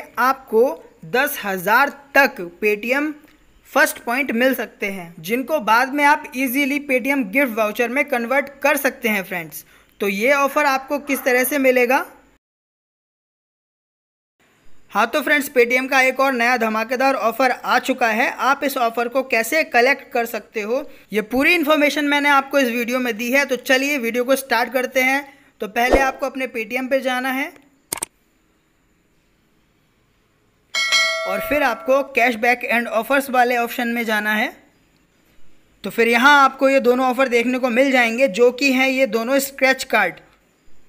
आपको दस हज़ार तक पेटीएम फर्स्ट पॉइंट मिल सकते हैं जिनको बाद में आप इजीली पेटीएम गिफ्ट वाउचर में कन्वर्ट कर सकते हैं फ्रेंड्स तो ये ऑफ़र आपको किस तरह से मिलेगा हाँ तो फ्रेंड्स पेटीएम का एक और नया धमाकेदार ऑफर आ चुका है आप इस ऑफर को कैसे कलेक्ट कर सकते हो ये पूरी इन्फॉर्मेशन मैंने आपको इस वीडियो में दी है तो चलिए वीडियो को स्टार्ट करते हैं तो पहले आपको अपने पेटीएम पे जाना है और फिर आपको कैशबैक एंड ऑफ़र्स वाले ऑप्शन में जाना है तो फिर यहाँ आपको ये दोनों ऑफ़र देखने को मिल जाएंगे जो कि हैं ये दोनों स्क्रैच कार्ड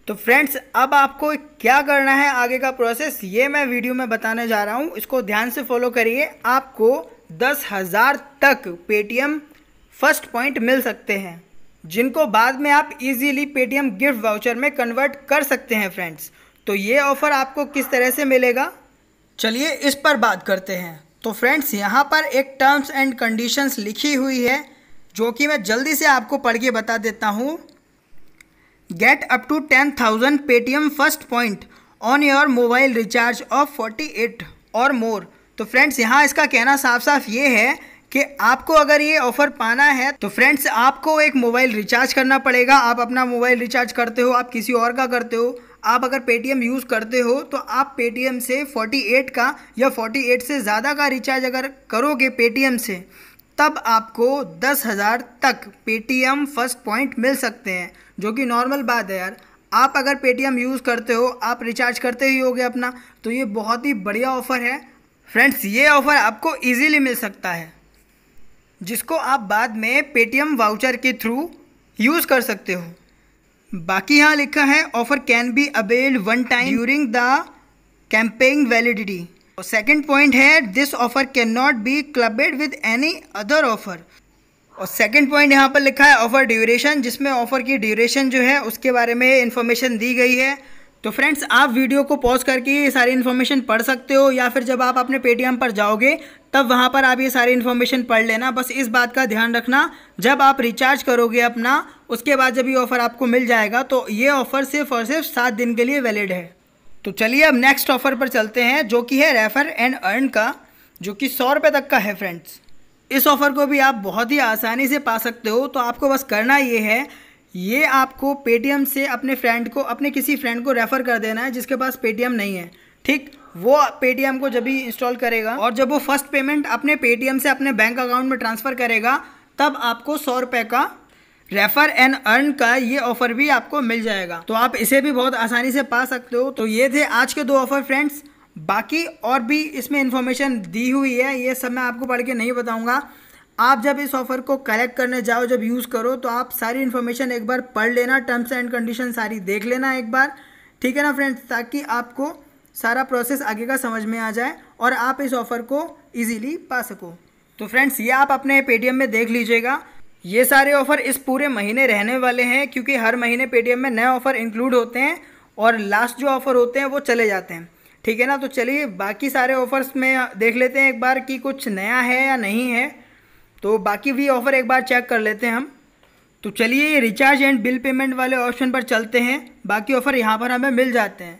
तो फ्रेंड्स अब आपको क्या करना है आगे का प्रोसेस ये मैं वीडियो में बताने जा रहा हूँ इसको ध्यान से फॉलो करिए आपको दस हज़ार तक पेटीएम फर्स्ट पॉइंट मिल सकते हैं जिनको बाद में आप इजीली पेटीएम गिफ्ट वाउचर में कन्वर्ट कर सकते हैं फ्रेंड्स तो ये ऑफ़र आपको किस तरह से मिलेगा चलिए इस पर बात करते हैं तो फ्रेंड्स यहाँ पर एक टर्म्स एंड कंडीशंस लिखी हुई है जो कि मैं जल्दी से आपको पढ़ के बता देता हूँ get up to ten thousand Paytm first point on your mobile recharge of forty eight और मोर तो फ्रेंड्स यहाँ इसका कहना साफ साफ ये है कि आपको अगर ये ऑफ़र पाना है तो फ्रेंड्स आपको एक मोबाइल रिचार्ज करना पड़ेगा आप अपना मोबाइल रिचार्ज करते हो आप किसी और का करते हो आप अगर पेटीएम यूज़ करते हो तो आप पेटीएम से 48 का या 48 से ज़्यादा का रिचार्ज अगर करोगे पेटीएम से तब आपको दस हज़ार तक पेटीएम फर्स्ट पॉइंट मिल सकते हैं जो कि नॉर्मल बात है यार आप अगर पेटीएम यूज़ करते हो आप रिचार्ज करते ही होगे अपना तो ये बहुत ही बढ़िया ऑफ़र है फ्रेंड्स ये ऑफ़र आपको इजीली मिल सकता है जिसको आप बाद में पेटीएम वाउचर के थ्रू यूज़ कर सकते हो बाकी यहाँ लिखा है offer can be availed one time during the campaign validity और सेकेंड पॉइंट है this offer can not be clubbed with any other offer और सेकेंड पॉइंट यहाँ पर लिखा है ऑफर ड्यूरेशन जिसमें ऑफर की ड्यूरेशन जो है उसके बारे में इंफॉर्मेशन दी गई है तो फ्रेंड्स आप वीडियो को पॉज करके ये सारी इन्फॉर्मेशन पढ़ सकते हो या फिर जब आप अपने पेटीएम पर जाओगे तब वहाँ पर आप ये सारी इन्फॉर्मेशन पढ़ लेना बस इस बात का ध्यान रखना जब आप रिचार्ज करोगे अपना उसके बाद जब ये ऑफ़र आपको मिल जाएगा तो ये ऑफ़र सिर्फ और सिर्फ सात दिन के लिए वैलिड है तो चलिए अब नेक्स्ट ऑफ़र पर चलते हैं जो कि है रेफ़र एंड अर्न का जो कि सौ रुपये तक का है फ्रेंड्स इस ऑफ़र को भी आप बहुत ही आसानी से पा सकते हो तो आपको बस करना ये है ये आपको पेटीएम से अपने फ्रेंड को अपने किसी फ्रेंड को रेफ़र कर देना है जिसके पास पेटीएम नहीं है ठीक वो पेटीएम को जब भी इंस्टॉल करेगा और जब वो फर्स्ट पेमेंट अपने पेटीएम से अपने बैंक अकाउंट में ट्रांसफ़र करेगा तब आपको सौ रुपये का रेफर एंड अर्न का ये ऑफर भी आपको मिल जाएगा तो आप इसे भी बहुत आसानी से पा सकते हो तो ये थे आज के दो ऑफर फ्रेंड्स बाकी और भी इसमें इन्फॉर्मेशन दी हुई है ये सब मैं आपको पढ़ के नहीं बताऊंगा आप जब इस ऑफ़र को कलेक्ट करने जाओ जब यूज़ करो तो आप सारी इन्फॉर्मेशन एक बार पढ़ लेना टर्म्स एंड कंडीशन सारी देख लेना एक बार ठीक है ना फ्रेंड्स ताकि आपको सारा प्रोसेस आगे का समझ में आ जाए और आप इस ऑफ़र को इजीली पा सको तो फ्रेंड्स ये आप अपने पेटीएम में देख लीजिएगा ये सारे ऑफ़र इस पूरे महीने रहने वाले हैं क्योंकि हर महीने पेटीएम में नए ऑफ़र इंक्लूड होते हैं और लास्ट जो ऑफ़र होते हैं वो चले जाते हैं ठीक है ना तो चलिए बाकी सारे ऑफ़र्स में देख लेते हैं एक बार कि कुछ नया है या नहीं है तो बाकी भी ऑफ़र एक बार चेक कर लेते हैं हम तो चलिए ये रिचार्ज एंड बिल पेमेंट वाले ऑप्शन पर चलते हैं बाकी ऑफ़र यहाँ पर हमें मिल जाते हैं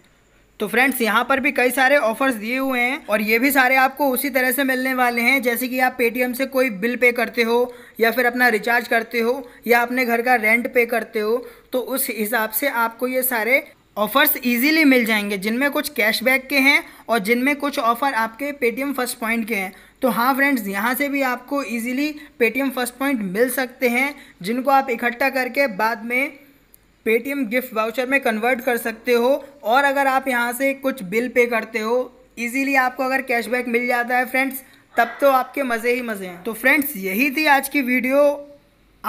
तो फ्रेंड्स यहाँ पर भी कई सारे ऑफर्स दिए हुए हैं और ये भी सारे आपको उसी तरह से मिलने वाले हैं जैसे कि आप पेटीएम से कोई बिल पे करते हो या फिर अपना रिचार्ज करते हो या अपने घर का रेंट पे करते हो तो उस हिसाब से आपको ये सारे ऑफ़र्स इजीली मिल जाएंगे जिनमें कुछ कैशबैक के हैं और जिनमें कुछ ऑफ़र आपके पेटीएम फर्स्ट पॉइंट के हैं तो हाँ फ्रेंड्स यहाँ से भी आपको इजीली पेटीएम फर्स्ट पॉइंट मिल सकते हैं जिनको आप इकट्ठा करके बाद में पेटीएम गिफ्ट वाउचर में कन्वर्ट कर सकते हो और अगर आप यहाँ से कुछ बिल पे करते हो ईज़िली आपको अगर कैशबैक मिल जाता है फ्रेंड्स तब तो आपके मज़े ही मज़े हैं तो फ्रेंड्स यही थी आज की वीडियो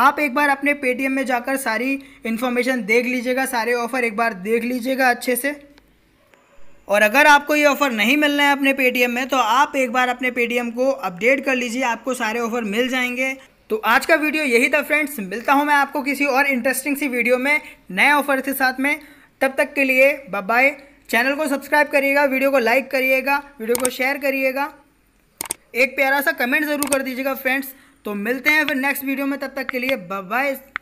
आप एक बार अपने पेटीएम में जाकर सारी इन्फॉर्मेशन देख लीजिएगा सारे ऑफ़र एक बार देख लीजिएगा अच्छे से और अगर आपको ये ऑफ़र नहीं मिल रहा है अपने पेटीएम में तो आप एक बार अपने पेटीएम को अपडेट कर लीजिए आपको सारे ऑफ़र मिल जाएंगे तो आज का वीडियो यही था फ्रेंड्स मिलता हूँ मैं आपको किसी और इंटरेस्टिंग सी वीडियो में नए ऑफ़र के साथ में तब तक के लिए बाय चैनल को सब्सक्राइब करिएगा वीडियो को लाइक करिएगा वीडियो को शेयर करिएगा एक प्यारा सा कमेंट ज़रूर कर दीजिएगा फ्रेंड्स तो मिलते हैं फिर नेक्स्ट वीडियो में तब तक के लिए बाय